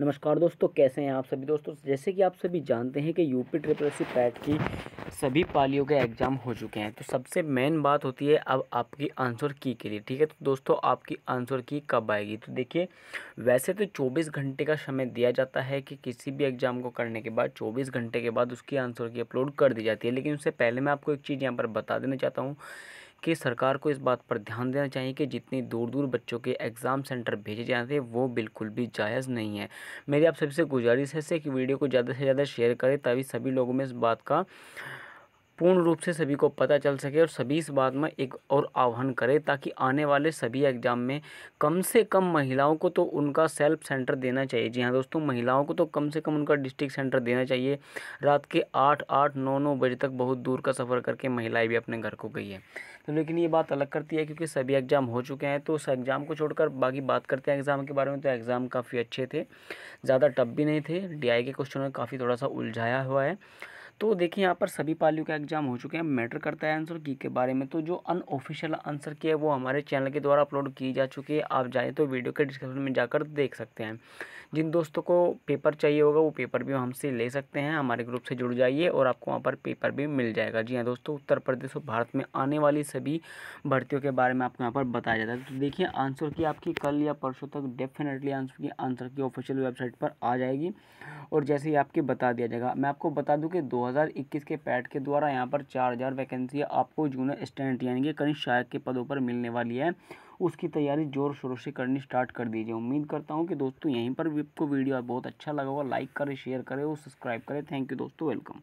नमस्कार दोस्तों कैसे हैं आप सभी दोस्तों जैसे कि आप सभी जानते हैं कि यूपी ट्रिपल सी पैट की सभी पालियों के एग्ज़ाम हो चुके हैं तो सबसे मेन बात होती है अब आपकी आंसर की के लिए ठीक है तो दोस्तों आपकी आंसर की कब आएगी तो देखिए वैसे तो 24 घंटे का समय दिया जाता है कि किसी भी एग्ज़ाम को करने के बाद 24 घंटे के बाद उसकी आंसर की अपलोड कर दी जाती है लेकिन उससे पहले मैं आपको एक चीज़ यहाँ पर बता देना चाहता हूँ कि सरकार को इस बात पर ध्यान देना चाहिए कि जितनी दूर दूर बच्चों के एग्ज़ाम सेंटर भेजे जाते हैं वो बिल्कुल भी जायज़ नहीं है मेरी आप सभी से गुजारिश है से कि वीडियो को ज़्यादा से ज़्यादा शेयर करें ताकि सभी लोगों में इस बात का पूर्ण रूप से सभी को पता चल सके और सभी इस बात में एक और आह्वान करें ताकि आने वाले सभी एग्जाम में कम से कम महिलाओं को तो उनका सेल्फ सेंटर देना चाहिए जी हाँ दोस्तों महिलाओं को तो कम से कम उनका डिस्ट्रिक्ट सेंटर देना चाहिए रात के आठ आठ नौ नौ बजे तक बहुत दूर का सफ़र करके महिलाएँ भी अपने घर को गई है तो लेकिन ये बात अलग करती है क्योंकि सभी एग्ज़ाम हो चुके हैं तो उस एग्ज़ाम को छोड़कर बाकी बात करते हैं एग्ज़ाम के बारे में तो एग्ज़ाम काफ़ी अच्छे थे ज़्यादा टफ भी नहीं थे डी के क्वेश्चन में काफ़ी थोड़ा सा उलझाया हुआ है तो देखिए यहाँ पर सभी पालियों का एग्जाम हो चुके हैं मैटर करता है आंसर की के बारे में तो जो अनऑफिशियल आंसर की है वो हमारे चैनल के द्वारा अपलोड की जा चुकी है आप जाएँ तो वीडियो के डिस्क्रिप्शन में जाकर देख सकते हैं जिन दोस्तों को पेपर चाहिए होगा वो पेपर भी हमसे ले सकते हैं हमारे ग्रुप से जुड़ जाइए और आपको वहाँ पर पेपर भी मिल जाएगा जी हाँ दोस्तों उत्तर प्रदेश और भारत में आने वाली सभी भर्तियों के बारे में आपको यहाँ पर बताया जाता है तो देखिए आंसर की आपकी कल या परसों तक definitely answer key answer key official website पर आ जाएगी और जैसे ही आपके बता दिया जाएगा मैं आपको बता दूँ कि दो 2021 के पैट के द्वारा यहाँ पर 4000 वैकेंसी आपको जूनियर असिस्टेंट यानी कि कनिष्ठ सहायक के पदों पर मिलने वाली है उसकी तैयारी जोर शोर से करनी स्टार्ट कर दीजिए उम्मीद करता हूँ कि दोस्तों यहीं पर आपको वीडियो बहुत अच्छा लगा हुआ लाइक करें शेयर करें और सब्सक्राइब करें थैंक यू दोस्तों वेलकम